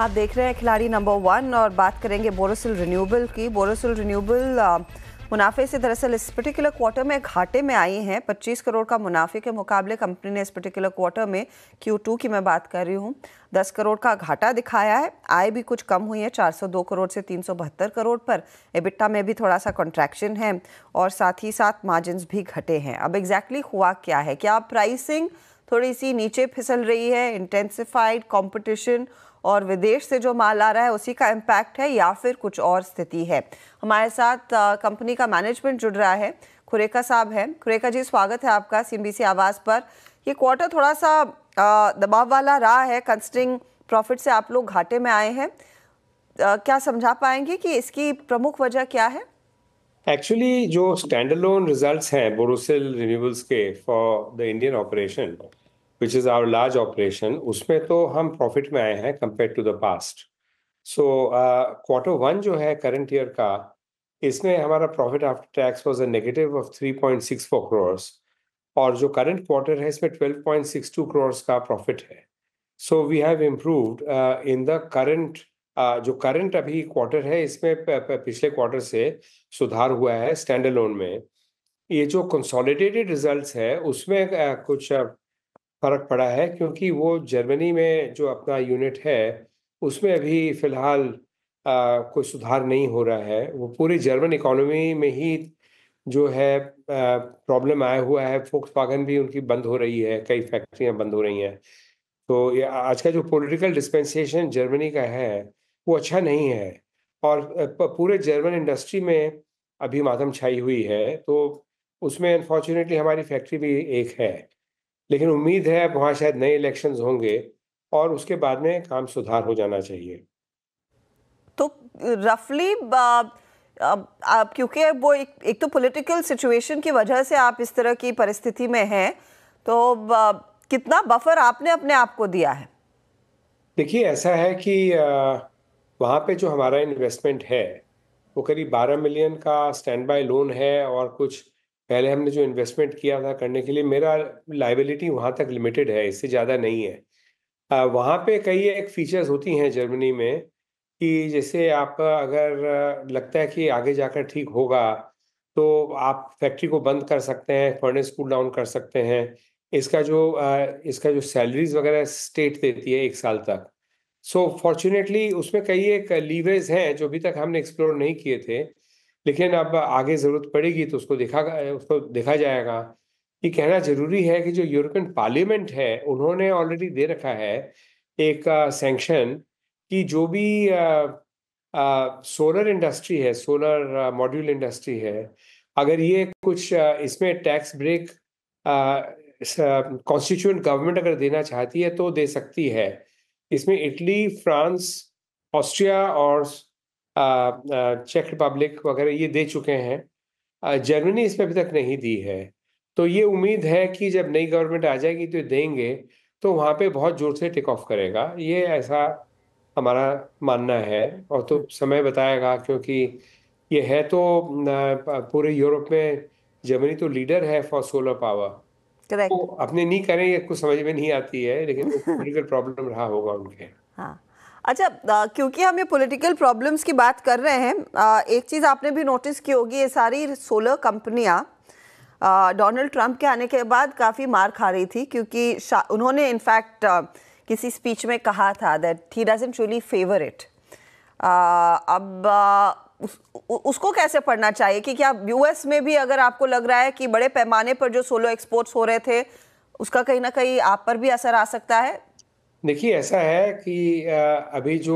आप देख रहे हैं खिलाड़ी नंबर वन और बात करेंगे बोरोसिल रिन्यूबल की बोरोसिल रिन्यूबल मुनाफे से दरअसल इस पर्टिकुलर क्वार्टर में घाटे में आई हैं 25 करोड़ का मुनाफे के मुकाबले कंपनी ने इस पर्टिकुलर क्वार्टर में Q2 की मैं बात कर रही हूँ 10 करोड़ का घाटा दिखाया है आय भी कुछ कम हुई है 402 करोड़ से तीन करोड़ पर एबिट्टा में भी थोड़ा सा कॉन्ट्रैक्शन है और साथ ही साथ मार्जिन भी घटे हैं अब एग्जैक्टली exactly हुआ क्या है क्या प्राइसिंग थोड़ी सी नीचे फिसल रही है इंटेंसिफाइड कॉम्पिटिशन और विदेश से जो माल आ रहा है उसी का इम्पैक्ट है या फिर कुछ और स्थिति है हमारे साथ कंपनी का मैनेजमेंट जुड़ रहा है खुरेका साहब है खुरेका जी स्वागत है आपका सी आवाज़ पर ये क्वार्टर थोड़ा सा दबाव वाला रहा है कंसिडरिंग प्रॉफिट से आप लोग घाटे में आए हैं क्या समझा पाएंगे कि इसकी प्रमुख वजह क्या है एक्चुअली जो स्टैंडलोन रिजल्ट्स हैं बोरोसिल रिन्यूबल्स के for the Indian operation which is our large operation उसमें तो हम प्रॉफिट में आए हैं compare to the past so quarter one जो है करंट ईयर का इसमें हमारा profit after tax of a negative of four crores और जो करंट क्वार्टर है इसमें twelve point six two crores का प्रॉफिट है so we have improve in the current जो करंट अभी क्वार्टर है इसमें पिछले क्वार्टर से सुधार हुआ है स्टैंड लोन में ये जो कंसोलिडेटेड रिजल्ट्स है उसमें uh, कुछ uh, फ़र्क पड़ा है क्योंकि वो जर्मनी में जो अपना यूनिट है उसमें अभी फ़िलहाल कोई सुधार नहीं हो रहा है वो पूरी जर्मन इकोनॉमी में ही जो है प्रॉब्लम आया हुआ है फोक्स पागन भी उनकी बंद हो रही है कई फैक्ट्रियां बंद हो रही हैं तो ये आज का जो पॉलिटिकल डिस्पेंसेशन जर्मनी का है वो अच्छा नहीं है और पूरे जर्मन इंडस्ट्री में अभी मातम छाई हुई है तो उसमें अनफॉर्चुनेटली हमारी फैक्ट्री भी एक है लेकिन उम्मीद है अब वहाँ शायद नए इलेक्शन होंगे और उसके बाद में काम सुधार हो जाना चाहिए तो रफली आप क्योंकि वो एक, एक तो पॉलिटिकल सिचुएशन की वजह से आप इस तरह की परिस्थिति में हैं तो कितना बफर आपने अपने आप को दिया है देखिए ऐसा है कि वहाँ पे जो हमारा इन्वेस्टमेंट है वो करीब 12 मिलियन का स्टैंड बाय लोन है और कुछ पहले हमने जो इन्वेस्टमेंट किया था करने के लिए मेरा लाइबिलिटी वहाँ तक लिमिटेड है इससे ज़्यादा नहीं है वहाँ पे कई एक फीचर्स होती हैं जर्मनी में कि जैसे आप अगर लगता है कि आगे जाकर ठीक होगा तो आप फैक्ट्री को बंद कर सकते हैं फर्नेस को डाउन कर सकते हैं इसका जो इसका जो सैलरीज वगैरह स्टेट देती है एक साल तक सो so, फॉर्चुनेटली उसमें कई एक लीवेज हैं जो अभी तक हमने एक्सप्लोर नहीं किए थे लेकिन अब आगे ज़रूरत पड़ेगी तो उसको देखा उसको देखा जाएगा ये कहना जरूरी है कि जो यूरोपियन पार्लियामेंट है उन्होंने ऑलरेडी दे रखा है एक सेंक्शन कि जो भी सोलर इंडस्ट्री है सोलर मॉड्यूल इंडस्ट्री है अगर ये कुछ इसमें टैक्स ब्रेक कॉन्स्टिट्यूंट गवर्नमेंट अगर देना चाहती है तो दे सकती है इसमें इटली फ्रांस ऑस्ट्रिया और चेक रिपब्लिक वगैरह ये दे चुके हैं जर्मनी इसमें अभी तक नहीं दी है तो ये उम्मीद है कि जब नई गवर्नमेंट आ जाएगी तो देंगे तो वहाँ पे बहुत जोर से टेक ऑफ करेगा ये ऐसा हमारा मानना है और तो समय बताएगा क्योंकि ये है तो पूरे यूरोप में जर्मनी तो लीडर है फॉर सोलर पावर तो अपने नहीं करें ये कुछ समझ में नहीं आती है लेकिन प्रॉब्लम रहा होगा उनके हाँ अच्छा क्योंकि हम ये पॉलिटिकल प्रॉब्लम्स की बात कर रहे हैं एक चीज़ आपने भी नोटिस की होगी ये सारी सोलर कंपनियाँ डोनाल्ड ट्रंप के आने के बाद काफ़ी मार खा रही थी क्योंकि उन्होंने इनफैक्ट किसी स्पीच में कहा था that he doesn't really favour it अब आ, उस, उ, उसको कैसे पढ़ना चाहिए कि क्या यूएस में भी अगर आपको लग रहा है कि बड़े पैमाने पर जो सोलो एक्सपोर्ट्स हो रहे थे उसका कहीं ना कहीं आप पर भी असर आ सकता है देखिए ऐसा है कि अभी जो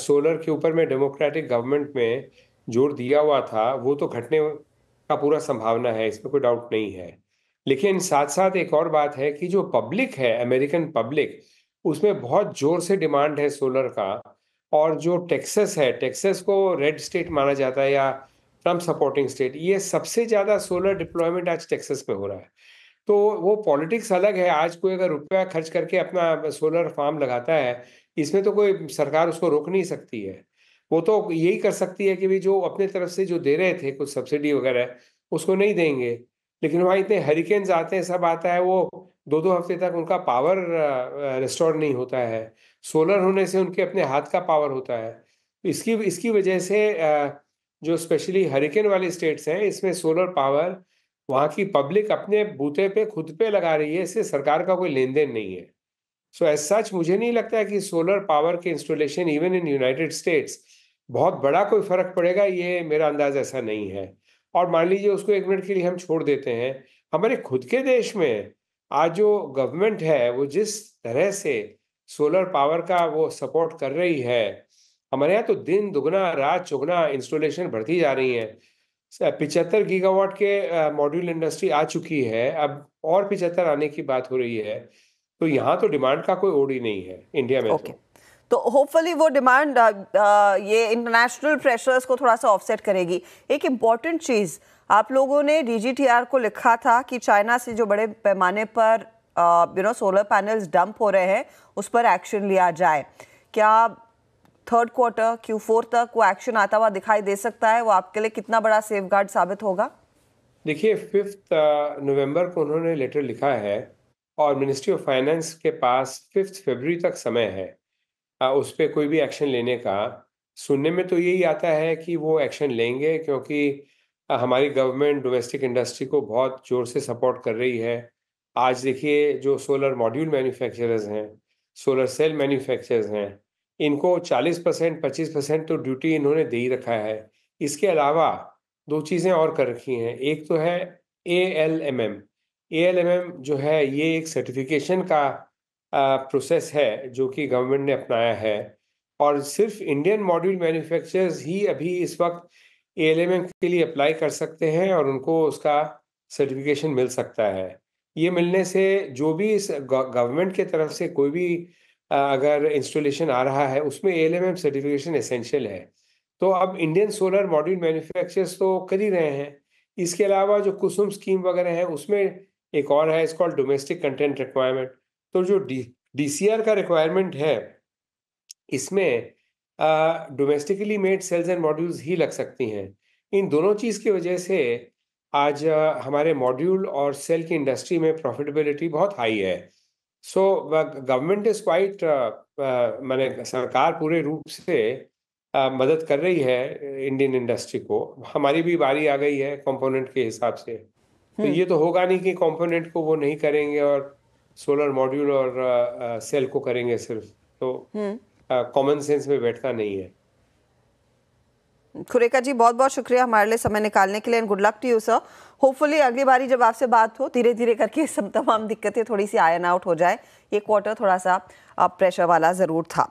सोलर के ऊपर में डेमोक्रेटिक गवर्नमेंट में जोर दिया हुआ था वो तो घटने का पूरा संभावना है इसमें कोई डाउट नहीं है लेकिन साथ साथ एक और बात है कि जो पब्लिक है अमेरिकन पब्लिक उसमें बहुत जोर से डिमांड है सोलर का और जो टेक्सस है टेक्सस को रेड स्टेट माना जाता है या ट्रम्प सपोर्टिंग स्टेट ये सबसे ज़्यादा सोलर डिप्लॉयमेंट आज टेक्सस में हो रहा है तो वो पॉलिटिक्स अलग है आज कोई अगर रुपया खर्च करके अपना सोलर फार्म लगाता है इसमें तो कोई सरकार उसको रोक नहीं सकती है वो तो यही कर सकती है कि भाई जो अपने तरफ से जो दे रहे थे कुछ सब्सिडी वगैरह उसको नहीं देंगे लेकिन वहाँ इतने हरिकेन्स आते हैं सब आता है वो दो दो हफ्ते तक उनका पावर रिस्टोर नहीं होता है सोलर होने से उनके अपने हाथ का पावर होता है इसकी इसकी वजह से जो स्पेशली हरिकेन वाले स्टेट्स हैं इसमें सोलर पावर वहाँ की पब्लिक अपने बूते पे खुद पे लगा रही है इससे सरकार का कोई लेन देन नहीं है सो एज सच मुझे नहीं लगता है कि सोलर पावर के installation even in United States बहुत बड़ा कोई फर्क पड़ेगा ये मेरा अंदाज ऐसा नहीं है और मान लीजिए उसको एक मिनट के लिए हम छोड़ देते हैं हमारे खुद के देश में आज जो गवर्नमेंट है वो जिस तरह से सोलर पावर का वो सपोर्ट कर रही है हमारे यहाँ तो दिन दुगना रात चौगना इंस्टॉलेशन बढ़ती जा रही है पिचहत्तर गीगावाट के मॉड्यूल इंडस्ट्री आ चुकी है अब और पिचहत्तर आने की बात हो रही है तो यहाँ तो डिमांड का कोई ओडी नहीं है इंडिया में okay. तो होपफुली तो वो डिमांड ये इंटरनेशनल प्रेशर्स को थोड़ा सा ऑफसेट करेगी एक इम्पॉर्टेंट चीज़ आप लोगों ने डीजीटीआर को लिखा था कि चाइना से जो बड़े पैमाने पर you know solar panels dump हो रहे हैं उस पर एक्शन लिया जाए क्या थर्ड क्वार्टर क्यू फोर तक वो एक्शन आता हुआ दिखाई दे सकता है वो आपके लिए कितना बड़ा सेफ साबित होगा देखिए फिफ्थ नवंबर uh, को उन्होंने लेटर लिखा है और मिनिस्ट्री ऑफ फाइनेंस के पास फिफ्थ फरवरी तक समय है uh, उस पर कोई भी एक्शन लेने का सुनने में तो यही आता है कि वो एक्शन लेंगे क्योंकि uh, हमारी गवर्नमेंट डोमेस्टिक इंडस्ट्री को बहुत ज़ोर से सपोर्ट कर रही है आज देखिए जो सोलर मॉड्यूल मैन्युफैक्चरर्स हैं सोलर सेल मैन्युफैक्चरर्स हैं इनको 40 परसेंट पच्चीस परसेंट तो ड्यूटी इन्होंने दे ही रखा है इसके अलावा दो चीज़ें और कर रखी हैं एक तो है A L M M A L M M जो है ये एक सर्टिफिकेशन का प्रोसेस है जो कि गवर्नमेंट ने अपनाया है और सिर्फ इंडियन मॉड्यूल मैन्युफैक्चरर्स ही अभी इस वक्त ए के लिए अप्लाई कर सकते हैं और उनको उसका सर्टिफिकेशन मिल सकता है ये मिलने से जो भी इस गवर्नमेंट के तरफ से कोई भी अगर इंस्टॉलेशन आ रहा है उसमें एल सर्टिफिकेशन एसेंशियल है तो अब इंडियन सोलर मॉड्यूल मैन्युफैक्चरर्स तो कर ही रहे हैं इसके अलावा जो कुसुम स्कीम वगैरह है उसमें एक और है इसका डोमेस्टिक कंटेंट रिक्वायरमेंट तो जो डी डी का रिक्वायरमेंट है इसमें domestically made cells and modules ही लग सकती हैं इन दोनों चीज़ की वजह से आज हमारे मॉड्यूल और सेल की इंडस्ट्री में प्रॉफिटेबिलिटी बहुत हाई है सो गवर्नमेंट इज क्वाइट मैंने सरकार पूरे रूप से uh, मदद कर रही है इंडियन इंडस्ट्री को हमारी भी बारी आ गई है कंपोनेंट के हिसाब से तो हम्म। ये तो होगा नहीं कि कंपोनेंट को वो नहीं करेंगे और सोलर मॉड्यूल और सेल uh, uh को करेंगे सिर्फ तो कॉमन हम्म। सेंस uh, में बैठता नहीं है खुरेका जी बहुत बहुत शुक्रिया हमारे लिए समय निकालने के लिए and good luck to you sir hopefully अगली बारी जब आपसे बात हो धीरे धीरे करके सब तमाम दिक्कतें थोड़ी सी आयन आउट हो जाए ये क्वार्टर थोड़ा सा प्रेशर वाला ज़रूर था